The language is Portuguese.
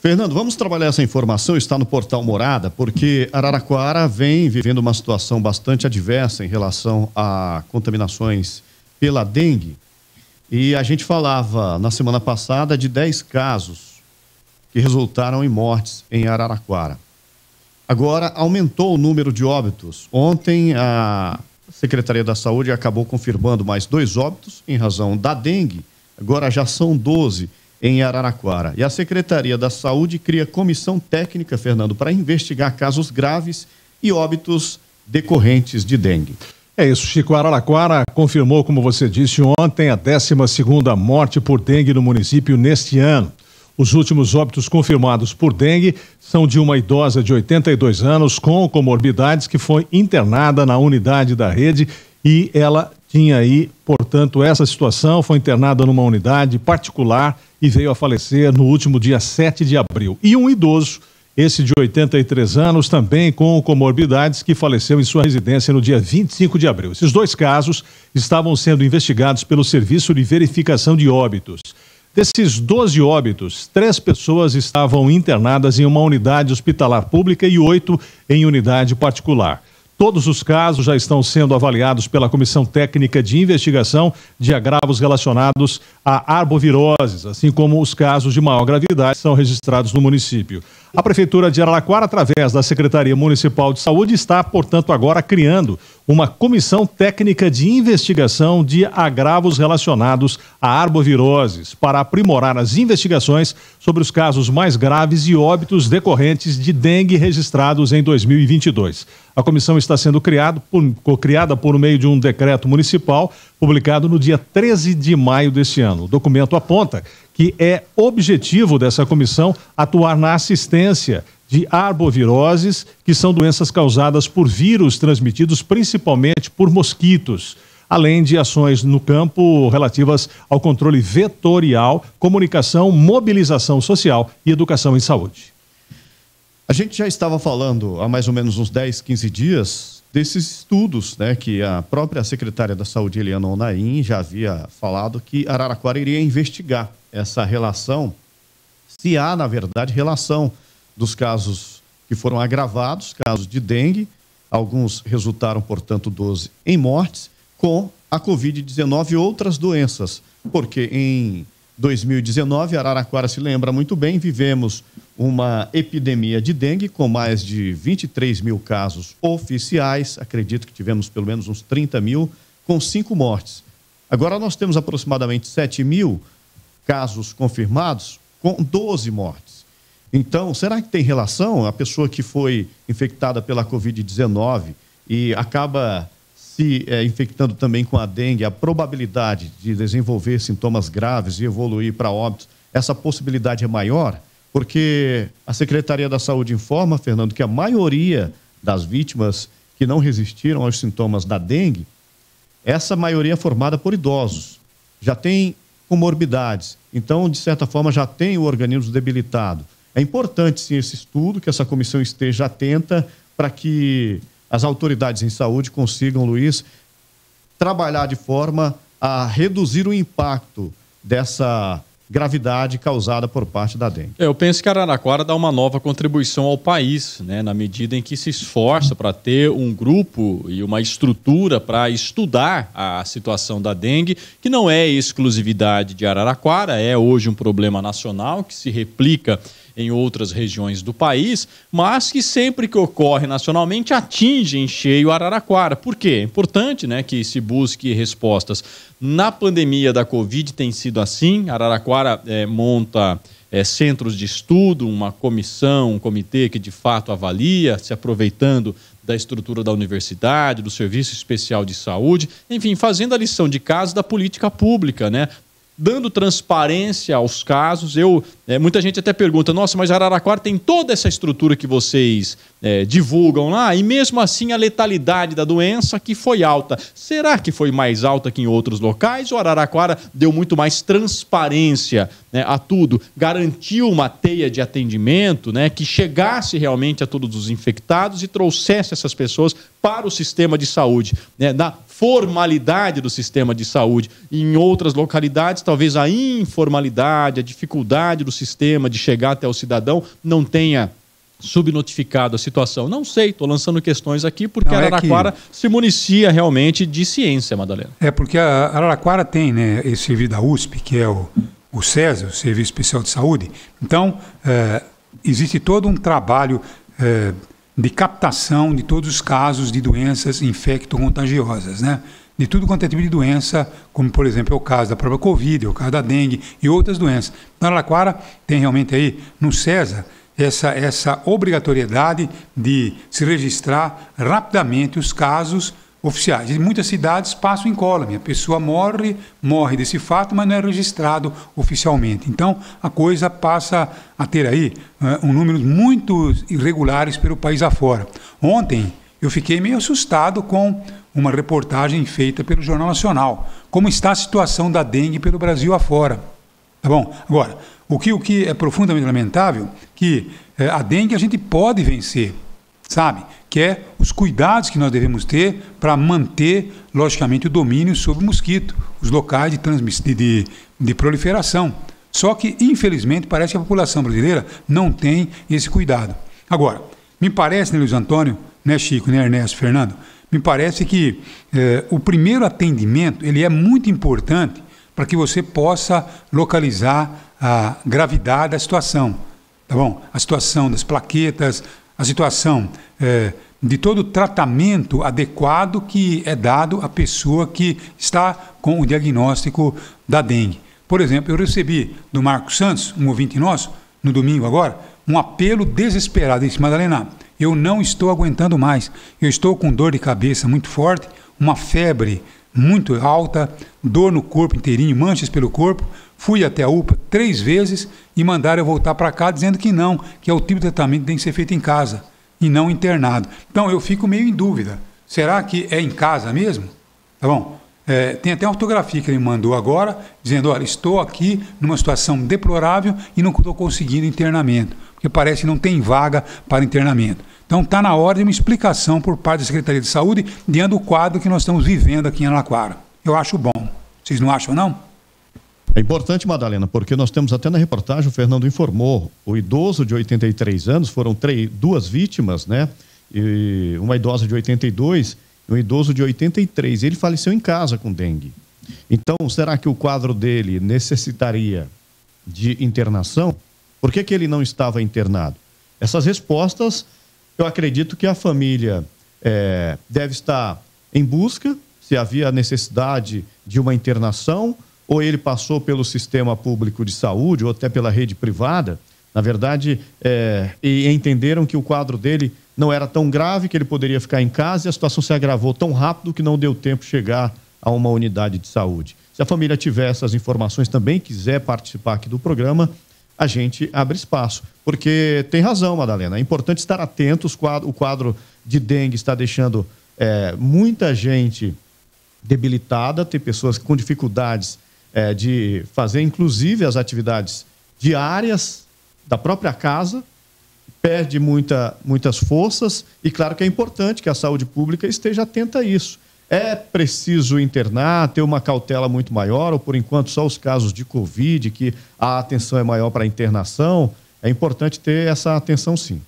Fernando, vamos trabalhar essa informação, está no portal Morada, porque Araraquara vem vivendo uma situação bastante adversa em relação a contaminações pela dengue. E a gente falava na semana passada de 10 casos que resultaram em mortes em Araraquara. Agora aumentou o número de óbitos. Ontem a Secretaria da Saúde acabou confirmando mais dois óbitos em razão da dengue. Agora já são 12 em Araraquara. E a Secretaria da Saúde cria comissão técnica, Fernando, para investigar casos graves e óbitos decorrentes de dengue. É isso, Chico. Araraquara confirmou, como você disse ontem, a 12 morte por dengue no município neste ano. Os últimos óbitos confirmados por dengue são de uma idosa de 82 anos com comorbidades que foi internada na unidade da rede e ela tinha aí, portanto, essa situação, foi internada numa unidade particular e veio a falecer no último dia 7 de abril. E um idoso, esse de 83 anos, também com comorbidades, que faleceu em sua residência no dia 25 de abril. Esses dois casos estavam sendo investigados pelo Serviço de Verificação de Óbitos. Desses 12 óbitos, três pessoas estavam internadas em uma unidade hospitalar pública e oito em unidade particular. Todos os casos já estão sendo avaliados pela Comissão Técnica de Investigação de Agravos Relacionados a Arboviroses, assim como os casos de maior gravidade são registrados no município. A Prefeitura de Araraquara, através da Secretaria Municipal de Saúde, está, portanto, agora criando uma comissão técnica de investigação de agravos relacionados a arboviroses para aprimorar as investigações sobre os casos mais graves e óbitos decorrentes de dengue registrados em 2022. A comissão está sendo criado por, criada por meio de um decreto municipal publicado no dia 13 de maio deste ano. O documento aponta que é objetivo dessa comissão atuar na assistência de arboviroses, que são doenças causadas por vírus transmitidos principalmente por mosquitos, além de ações no campo relativas ao controle vetorial, comunicação, mobilização social e educação em saúde. A gente já estava falando há mais ou menos uns 10, 15 dias desses estudos, né, que a própria secretária da Saúde, Eliana Onaim, já havia falado que Araraquara iria investigar essa relação, se há, na verdade, relação dos casos que foram agravados, casos de dengue. Alguns resultaram, portanto, 12 em mortes, com a Covid-19 e outras doenças, porque em 2019, Araraquara se lembra muito bem, vivemos uma epidemia de dengue com mais de 23 mil casos oficiais, acredito que tivemos pelo menos uns 30 mil, com cinco mortes. Agora nós temos aproximadamente 7 mil casos confirmados, com 12 mortes. Então, será que tem relação a pessoa que foi infectada pela Covid-19 e acaba se é, infectando também com a dengue, a probabilidade de desenvolver sintomas graves e evoluir para óbito, essa possibilidade é maior? Porque a Secretaria da Saúde informa, Fernando, que a maioria das vítimas que não resistiram aos sintomas da dengue, essa maioria é formada por idosos, já tem comorbidades, então, de certa forma, já tem o organismo debilitado. É importante, sim, esse estudo, que essa comissão esteja atenta para que as autoridades em saúde consigam, Luiz, trabalhar de forma a reduzir o impacto dessa gravidade causada por parte da dengue. É, eu penso que Araraquara dá uma nova contribuição ao país, né, na medida em que se esforça para ter um grupo e uma estrutura para estudar a situação da dengue, que não é exclusividade de Araraquara, é hoje um problema nacional que se replica em outras regiões do país, mas que sempre que ocorre nacionalmente atinge em cheio Araraquara. Por quê? É importante né, que se busque respostas. Na pandemia da Covid tem sido assim, Araraquara é, monta. É, centros de estudo, uma comissão, um comitê que de fato avalia, se aproveitando da estrutura da universidade, do Serviço Especial de Saúde, enfim, fazendo a lição de casa da política pública, né? dando transparência aos casos. Eu, é, muita gente até pergunta: nossa, mas Araraquara tem toda essa estrutura que vocês é, divulgam lá, e mesmo assim a letalidade da doença que foi alta. Será que foi mais alta que em outros locais? O Araraquara deu muito mais transparência né, a tudo, garantiu uma teia de atendimento né, que chegasse realmente a todos os infectados e trouxesse essas pessoas para o sistema de saúde, né, na formalidade do sistema de saúde. em outras localidades, talvez a informalidade, a dificuldade do sistema de chegar até o cidadão não tenha subnotificado a situação? Não sei, estou lançando questões aqui porque Não, é Araraquara é que... se municia realmente de ciência, Madalena. É porque a Araraquara tem né, esse serviço da USP, que é o, o o Serviço Especial de Saúde. Então, é, existe todo um trabalho é, de captação de todos os casos de doenças infecto-contagiosas, né? de tudo quanto é tipo de doença, como por exemplo é o caso da própria Covid, é o caso da dengue e outras doenças. Na então, Araraquara tem realmente aí, no CESA, essa, essa obrigatoriedade de se registrar rapidamente os casos oficiais. Em muitas cidades passa o incólume, a pessoa morre, morre desse fato, mas não é registrado oficialmente. Então, a coisa passa a ter aí uh, um número muito irregulares pelo país afora. Ontem, eu fiquei meio assustado com uma reportagem feita pelo Jornal Nacional, como está a situação da dengue pelo Brasil afora. Tá bom? Agora, o que, o que é profundamente lamentável, que é, a dengue a gente pode vencer, sabe? Que é os cuidados que nós devemos ter para manter, logicamente, o domínio sobre o mosquito, os locais de, transmiss... de, de proliferação. Só que, infelizmente, parece que a população brasileira não tem esse cuidado. Agora, me parece, né, Luiz Antônio, né, Chico, né, Ernesto, Fernando, me parece que eh, o primeiro atendimento ele é muito importante para que você possa localizar a gravidade da situação, tá bom? A situação das plaquetas, a situação é, de todo o tratamento adequado que é dado à pessoa que está com o diagnóstico da dengue. Por exemplo, eu recebi do Marcos Santos, um ouvinte nosso, no domingo agora, um apelo desesperado. Ele disse, Madalena, eu não estou aguentando mais. Eu estou com dor de cabeça muito forte, uma febre muito alta, dor no corpo inteirinho, manchas pelo corpo. Fui até a UPA três vezes e mandaram eu voltar para cá dizendo que não, que é o tipo de tratamento que tem que ser feito em casa e não internado. Então eu fico meio em dúvida. Será que é em casa mesmo? Tá bom? É, tem até uma fotografia que ele mandou agora, dizendo: olha, estou aqui numa situação deplorável e não estou conseguindo internamento, porque parece que não tem vaga para internamento. Então está na hora de uma explicação por parte da Secretaria de Saúde diante do quadro que nós estamos vivendo aqui em Alaquara. Eu acho bom. Vocês não acham, não? É importante, Madalena, porque nós temos até na reportagem, o Fernando informou, o idoso de 83 anos, foram três, duas vítimas, né? E uma idosa de 82 e um idoso de 83. Ele faleceu em casa com dengue. Então, será que o quadro dele necessitaria de internação? Por que, que ele não estava internado? Essas respostas, eu acredito que a família é, deve estar em busca, se havia necessidade de uma internação, ou ele passou pelo sistema público de saúde, ou até pela rede privada, na verdade, é, e entenderam que o quadro dele não era tão grave, que ele poderia ficar em casa, e a situação se agravou tão rápido que não deu tempo de chegar a uma unidade de saúde. Se a família tiver essas informações também, quiser participar aqui do programa, a gente abre espaço. Porque tem razão, Madalena, é importante estar atentos, o quadro de dengue está deixando é, muita gente debilitada, tem pessoas com dificuldades é, de fazer, inclusive, as atividades diárias da própria casa, perde muita, muitas forças e, claro, que é importante que a saúde pública esteja atenta a isso. É preciso internar, ter uma cautela muito maior, ou por enquanto só os casos de Covid, que a atenção é maior para a internação. É importante ter essa atenção, sim.